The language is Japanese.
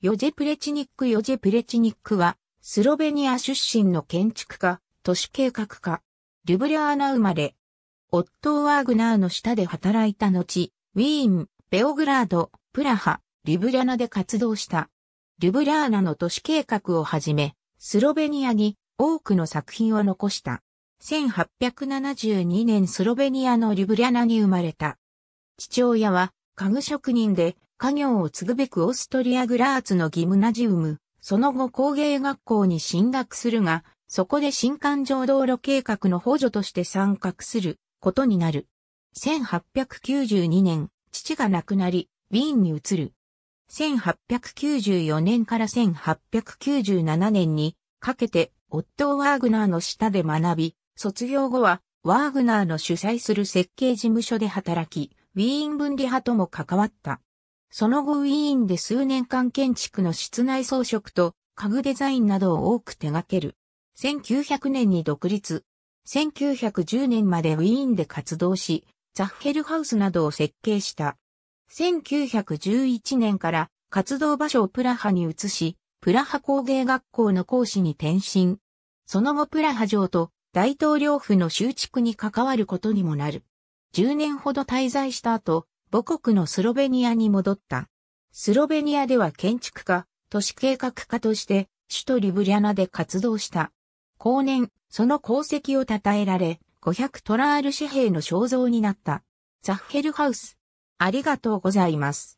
ヨジェプレチニック・ヨジェプレチニックは、スロベニア出身の建築家、都市計画家、リュブリャーナ生まれ。オットー・ワーグナーの下で働いた後、ウィーン、ベオグラード、プラハ、リュブリャナで活動した。リュブリャーナの都市計画をはじめ、スロベニアに多くの作品を残した。1872年スロベニアのリュブリャナに生まれた。父親は家具職人で家業を継ぐべくオーストリアグラーツのギムナジウム、その後工芸学校に進学するが、そこで新環状道路計画の補助として参画することになる。1892年、父が亡くなり、ウィーンに移る。1894年から1897年にかけて、夫ワーグナーの下で学び、卒業後は、ワーグナーの主催する設計事務所で働き、ウィーン分離派とも関わった。その後ウィーンで数年間建築の室内装飾と家具デザインなどを多く手掛ける。1900年に独立。1910年までウィーンで活動し、ザッヘルハウスなどを設計した。1911年から活動場所をプラハに移し、プラハ工芸学校の講師に転身。その後プラハ城と大統領府の修築に関わることにもなる。10年ほど滞在した後、母国のスロベニアに戻った。スロベニアでは建築家、都市計画家として首都リブリャナで活動した。後年、その功績を称えられ、500トラール紙幣の肖像になった。ザッヘルハウス。ありがとうございます。